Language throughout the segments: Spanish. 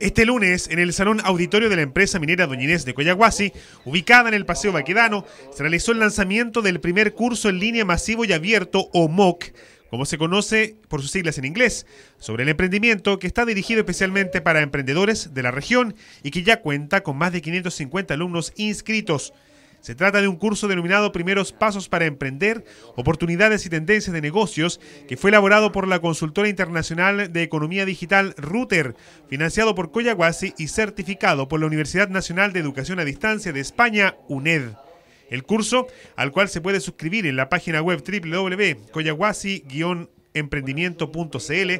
Este lunes, en el Salón Auditorio de la empresa minera Doñinés de Coyahuasi, ubicada en el Paseo Baquedano, se realizó el lanzamiento del primer curso en línea masivo y abierto, o MOOC, como se conoce por sus siglas en inglés, sobre el emprendimiento que está dirigido especialmente para emprendedores de la región y que ya cuenta con más de 550 alumnos inscritos. Se trata de un curso denominado Primeros Pasos para Emprender, Oportunidades y Tendencias de Negocios, que fue elaborado por la consultora internacional de economía digital Router, financiado por Coyahuasi y certificado por la Universidad Nacional de Educación a Distancia de España, UNED. El curso, al cual se puede suscribir en la página web www.coyahuasi-emprendimiento.cl,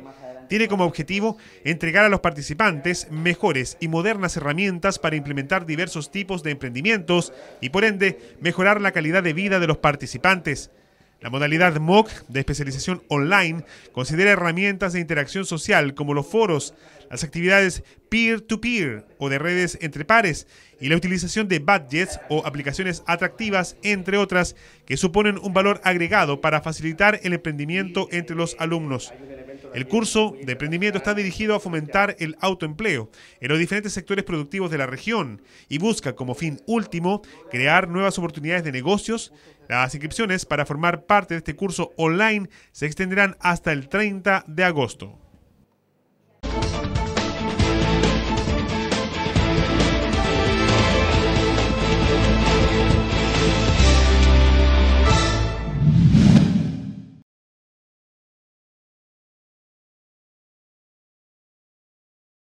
tiene como objetivo entregar a los participantes mejores y modernas herramientas para implementar diversos tipos de emprendimientos y por ende mejorar la calidad de vida de los participantes. La modalidad MOOC de especialización online considera herramientas de interacción social como los foros, las actividades peer-to-peer o de redes entre pares y la utilización de budgets o aplicaciones atractivas, entre otras, que suponen un valor agregado para facilitar el emprendimiento entre los alumnos. El curso de emprendimiento está dirigido a fomentar el autoempleo en los diferentes sectores productivos de la región y busca como fin último crear nuevas oportunidades de negocios. Las inscripciones para formar parte de este curso online se extenderán hasta el 30 de agosto.